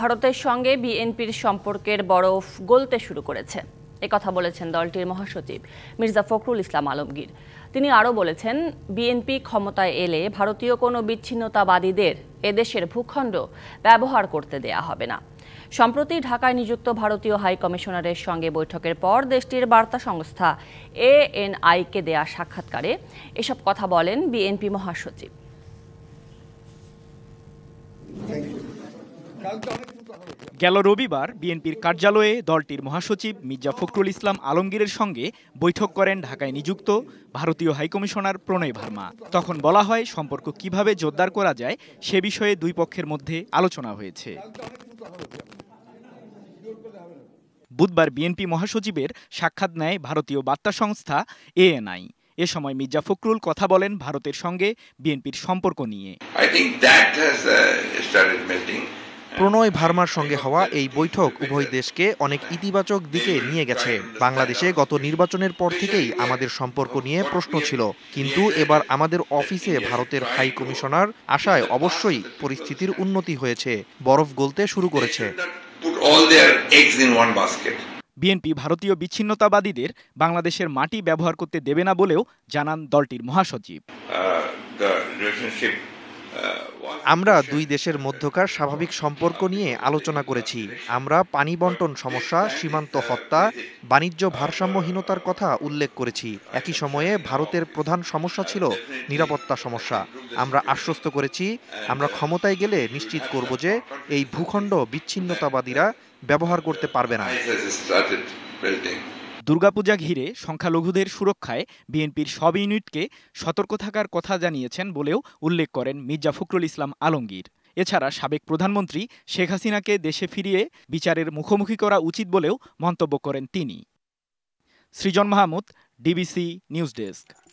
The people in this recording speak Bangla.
ভারতের সঙ্গে বিএনপির সম্পর্কের বরফ গলতে শুরু করেছে কথা বলেছেন দলটির মহাসচিব মির্জা ফখরুল ইসলাম আলমগীর তিনি আরও বলেছেন বিএনপি ক্ষমতায় এলে ভারতীয় কোনো বিচ্ছিন্নতাবাদীদের এদেশের ভূখণ্ড ব্যবহার করতে দেয়া হবে না সম্প্রতি ঢাকায় নিযুক্ত ভারতীয় হাইকমিশনারের সঙ্গে বৈঠকের পর দেশটির বার্তা সংস্থা এএনআইকে দেয়া সাক্ষাৎকারে এসব কথা বলেন বিএনপি মহাসচিব গেল রবিবার বিএনপির কার্যালয়ে দলটির মহাসচিব মির্জা ফখরুল ইসলাম আলমগীরের সঙ্গে বৈঠক করেন ঢাকায় নিযুক্ত ভারতীয় হাইকমিশনার প্রণয় ভার্মা তখন বলা হয় সম্পর্ক কিভাবে জোরদার করা যায় সে বিষয়ে দুই পক্ষের মধ্যে আলোচনা হয়েছে বুধবার বিএনপি মহাসচিবের সাক্ষাৎ নেয় ভারতীয় বার্তা সংস্থা এএনআই এ সময় মির্জা ফখরুল কথা বলেন ভারতের সঙ্গে বিএনপির সম্পর্ক নিয়ে প্রণয় ভার্মার সঙ্গে হওয়া এই বৈঠক উভয় দেশকে অনেক ইতিবাচক দিকে নিয়ে গেছে বাংলাদেশে গত নির্বাচনের পর থেকেই আমাদের সম্পর্ক নিয়ে প্রশ্ন ছিল কিন্তু এবার আমাদের অফিসে ভারতের হাই কমিশনার আশায় অবশ্যই পরিস্থিতির উন্নতি হয়েছে বরফ গলতে শুরু করেছে বিএনপি ভারতীয় বিচ্ছিন্নতাবাদীদের বাংলাদেশের মাটি ব্যবহার করতে দেবে না বলেও জানান দলটির মহাসচিব uh, আমরা দুই দেশের মধ্যকার স্বাভাবিক সম্পর্ক নিয়ে আলোচনা করেছি আমরা পানি বন্টন সমস্যা সীমান্ত হত্যা বাণিজ্য ভারসাম্যহীনতার কথা উল্লেখ করেছি একই সময়ে ভারতের প্রধান সমস্যা ছিল নিরাপত্তা সমস্যা আমরা আশ্বস্ত করেছি আমরা ক্ষমতায় গেলে নিশ্চিত করব যে এই ভূখণ্ড বিচ্ছিন্নতাবাদীরা ব্যবহার করতে পারবে না দুর্গাপূজা ঘিরে সংখ্যালঘুদের সুরক্ষায় বিএনপির সব ইউনিটকে সতর্ক থাকার কথা জানিয়েছেন বলেও উল্লেখ করেন মির্জা ফখরুল ইসলাম আলমগীর এছাড়া সাবেক প্রধানমন্ত্রী শেখ হাসিনাকে দেশে ফিরিয়ে বিচারের মুখোমুখি করা উচিত বলেও মন্তব্য করেন তিনি Srijan Mahmud DBC news desk